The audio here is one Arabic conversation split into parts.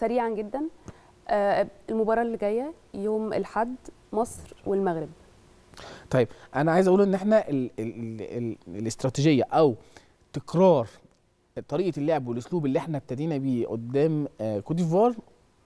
سريعا جدا آه، المباراه اللي جايه يوم الاحد مصر والمغرب طيب انا عايز اقول ان احنا ال ال ال الاستراتيجيه او تكرار طريقه اللعب والاسلوب اللي احنا ابتدينا بيه قدام آه، كوت ديفوار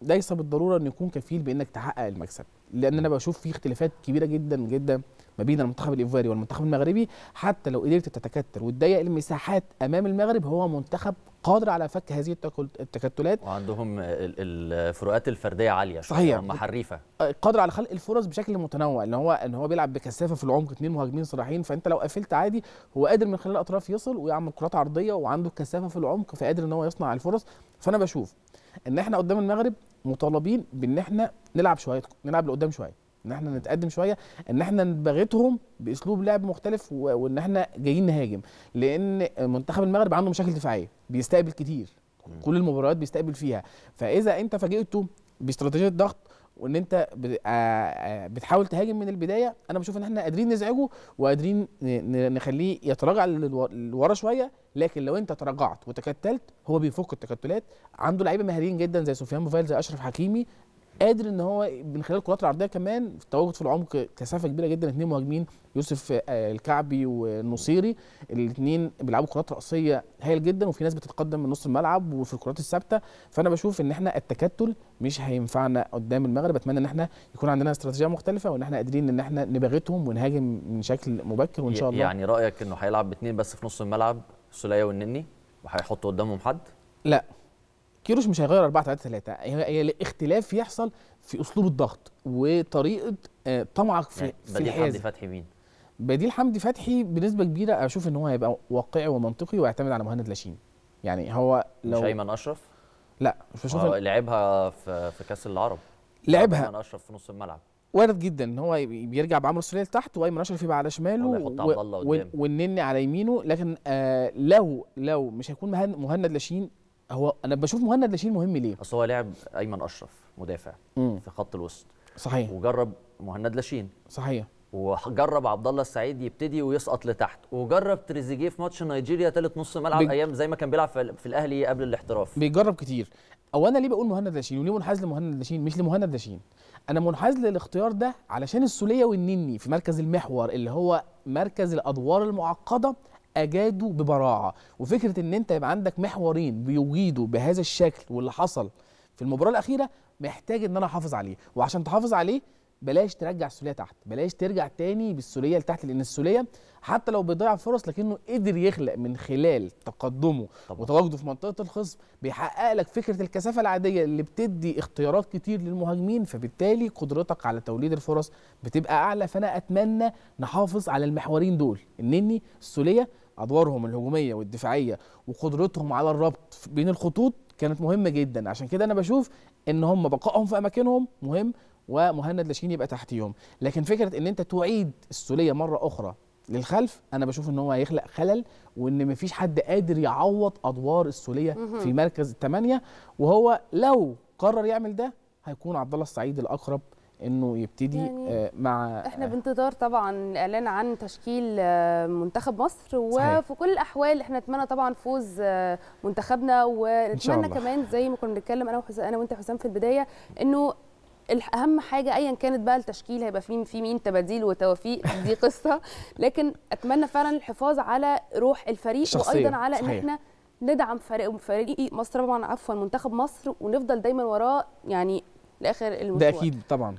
ليس بالضروره انه يكون كفيل بانك تحقق المكسب لان انا بشوف في اختلافات كبيره جدا جدا ما بين المنتخب الايفواري والمنتخب المغربي حتى لو قدرت تتكتل وتضيق المساحات امام المغرب هو منتخب قادر على فك هذه التكتلات وعندهم الفروقات الفرديه عاليه صحيح هم حريفه آه، قادر على خلق الفرص بشكل متنوع ان هو ان هو بيلعب بكثافه في العمق اثنين مهاجمين صراحيين فانت لو قفلت عادي هو قادر من خلال الاطراف يصل ويعمل كرات عرضيه وعنده كثافه في العمق فقادر ان هو يصنع الفرص فانا بشوف ان احنا قدام المغرب مطالبين بان احنا نلعب شويه نلعب لقدام شويه ان احنا نتقدم شويه ان احنا نبغتهم باسلوب لعب مختلف وان احنا جايين نهاجم لان منتخب المغرب عنده مشاكل دفاعيه بيستقبل كتير كل المباريات بيستقبل فيها فاذا انت فاجئته باستراتيجيه ضغط وان انت آه، آه، بتحاول تهاجم من البدايه انا بشوف ان احنا قادرين نزعجه وقادرين نخليه يتراجع لورا شويه لكن لو انت تراجعت وتكتلت هو بيفك التكتلات عنده لعيبه مهاريين جدا زي سفيان بوفال زي اشرف حكيمي قادر ان هو من خلال الكرات العرضيه كمان في التواجد في العمق كثافه كبيره جدا اثنين مهاجمين يوسف آه، الكعبي والنصيري الاثنين بيلعبوا كرات راسيه هايل جدا وفي ناس بتتقدم من نص الملعب وفي الكرات الثابته فانا بشوف ان احنا التكتل مش هينفعنا قدام المغرب اتمنى ان احنا يكون عندنا استراتيجيه مختلفه وان احنا قادرين ان احنا نباغتهم ونهاجم من شكل مبكر وان شاء الله يعني رايك انه هيلعب باثنين بس في نص الملعب سوليه والنني وهيحط قدامهم حد لا كيروش مش هيغير 4 3 3 هي الاختلاف يحصل في اسلوب الضغط وطريقه آه، طمعك في يعني في بديل حمدي فتحي مين؟ بديل حمدي فتحي بنسبه كبيره اشوف ان هو هيبقى واقعي ومنطقي ويعتمد على مهند لاشين يعني هو لو مش ايمن اشرف؟ لا مش بشوف لعبها في في كاس العرب لعبها ايمن اشرف في نص الملعب وارد جدا ان هو بيرجع بعمرو السوليه لتحت وايمن اشرف يبقى على شماله والنني على يمينه لكن آه لو لو مش هيكون مهند لاشين هو انا بشوف مهند لاشين مهم ليه؟ اصل هو لعب ايمن اشرف مدافع مم. في خط الوسط صحيح وجرب مهند لاشين صحيح وجرب عبد الله السعيد يبتدي ويسقط لتحت وجرب تريزيجيه في ماتش نيجيريا ثالث نص ملعب بي... ايام زي ما كان بيلعب في الاهلي قبل الاحتراف بيجرب كتير او انا ليه بقول مهند لاشين وليه منحاز لمهند لاشين مش لمهند لاشين انا منحاز للاختيار ده علشان السوليه والنني في مركز المحور اللي هو مركز الادوار المعقده اجادوا ببراعه وفكره ان انت يبقى عندك محورين بيجيدوا بهذا الشكل واللي حصل في المباراه الاخيره محتاج ان انا احافظ عليه وعشان تحافظ عليه بلاش ترجع السوليه تحت بلاش ترجع تاني بالسوليه لتحت لان السوليه حتى لو بيضيع فرص لكنه قدر يخلق من خلال تقدمه وتواجده في منطقه الخصم بيحقق لك فكره الكثافه العاديه اللي بتدي اختيارات كتير للمهاجمين فبالتالي قدرتك على توليد الفرص بتبقى اعلى فانا اتمنى نحافظ على المحورين دول انني السوليه ادوارهم الهجوميه والدفاعيه وقدرتهم على الربط بين الخطوط كانت مهمه جدا عشان كده انا بشوف ان هم بقائهم في اماكنهم مهم ومهند لاشين يبقى تحتيهم لكن فكره ان انت تعيد السوليه مره اخرى للخلف انا بشوف ان هو هيخلق خلل وان مفيش حد قادر يعوض ادوار السوليه في مركز الثمانيه وهو لو قرر يعمل ده هيكون عبد الله السعيد الاقرب انه يبتدي يعني آه، مع احنا آه، بانتظار طبعا الاعلان عن تشكيل آه، منتخب مصر وفي كل الاحوال احنا نتمنى طبعا فوز منتخبنا ونتمنى كمان زي ما كنا بنتكلم انا وحسام انا وانت حسام في البدايه انه اهم حاجه ايا كانت بقى التشكيل هيبقى في في مين تباديل وتوافيق دي قصه لكن اتمنى فعلا الحفاظ على روح الفريق شخصية. وايضا على صحيح. ان احنا ندعم فريق فريق مصر طبعا عفوا منتخب مصر ونفضل دايما وراه يعني لاخر المشوار ده اكيد طبعا